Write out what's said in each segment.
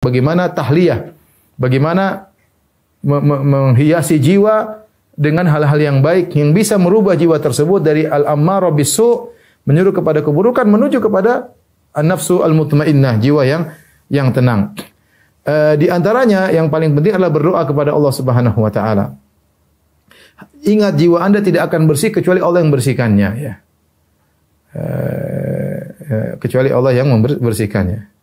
Bagaimana tahliyah? Bagaimana menghiasi jiwa dengan hal-hal yang baik yang bisa merubah jiwa tersebut dari al-ammarah bisu menyuruh kepada keburukan menuju kepada an-nafsu al-mutmainnah, jiwa yang yang tenang. E, di antaranya yang paling penting adalah berdoa kepada Allah Subhanahu wa taala. Ingat jiwa Anda tidak akan bersih kecuali Allah yang bersihkannya ya. E, e, kecuali Allah yang membersihkannya.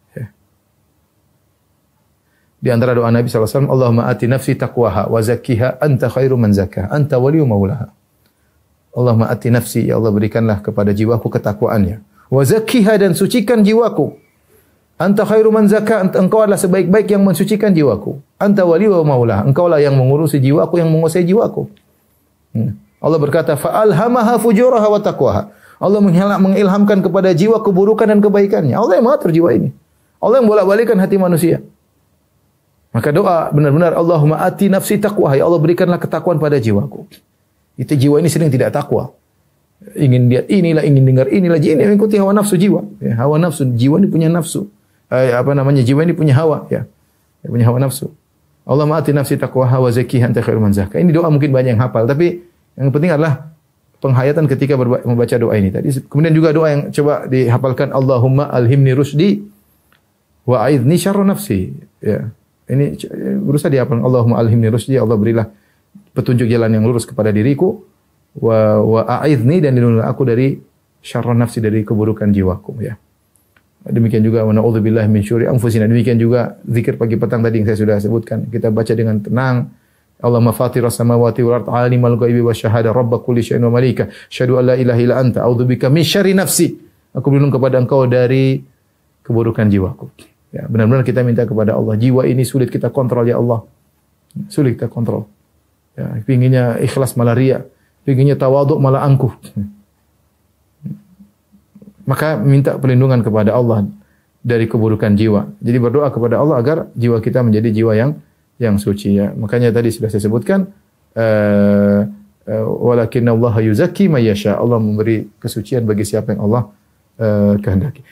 Di antara doa Nabi SAW, Allahumma ati nafsi taqwaha wa zakkiha anta khairu man zakah, anta waliu maulaha. Allahumma ati nafsi, ya Allah berikanlah kepada jiwaku ketakwaannya. Wa zakkiha dan sucikan jiwaku. Anta khairu man zakah, engkau adalah sebaik-baik yang mensucikan jiwaku. Anta waliu maulaha, engkau lah yang mengurusi jiwaku, yang menguasai jiwaku. Hmm. Allah berkata, fa'alhamaha fujuraha wa taqwaha. Allah mengilhamkan kepada jiwa keburukan dan kebaikannya. Allah yang mengatur jiwa ini. Allah yang bolak-balikan hati manusia. Maka doa benar-benar Allahumma ati nafsi taqwa. Ya Allah berikanlah ketakwaan pada jiwaku. Itu jiwa ini sering tidak takwa. Ingin lihat inilah, ingin dengar inilah. Ini mengikuti hawa nafsu jiwa. Ya, hawa nafsu. Jiwa ini punya nafsu. Eh, apa namanya? Jiwa ini punya hawa. Ya, ya punya hawa nafsu. Allahumma ati nafsi taqwa hawa zeki anta khair man Ini doa mungkin banyak yang hafal. Tapi yang penting adalah penghayatan ketika membaca doa ini tadi. Kemudian juga doa yang coba dihafalkan Allahumma alhimni rusdi wa aidni syarra nafsi. Ya. Ini berusaha dihafal. Allahumma alhimni rusdi, Allah berilah petunjuk jalan yang lurus kepada diriku wa wa a'idzni dan lindungilah aku dari syarran nafsi dari keburukan jiwaku ya. Demikian juga wa na'udzubillahi min syururi anfusina. Demikian juga zikir pagi petang tadi yang saya sudah sebutkan. Kita baca dengan tenang. Allahumma fatiras samawati wal ard alimal ghaibi wasyahada rabb kulli syai'in wa malika. Syahadu alla ilaha illa anta a'udzubika min syarri nafsi. Aku berlindung kepada Engkau dari keburukan jiwaku. Ya, benar-benar kita minta kepada Allah. Jiwa ini sulit kita kontrol ya Allah. Sulit kita kontrol. Ya, pinginnya ikhlas malah ria. Pinginnya tawaduk malah angkuh. Maka minta perlindungan kepada Allah dari keburukan jiwa. Jadi berdoa kepada Allah agar jiwa kita menjadi jiwa yang yang suci ya. Makanya tadi sudah saya sebutkan uh, eh, eh, walakin Allah yuzaki mayasha. Allah memberi kesucian bagi siapa yang Allah uh, kehendaki.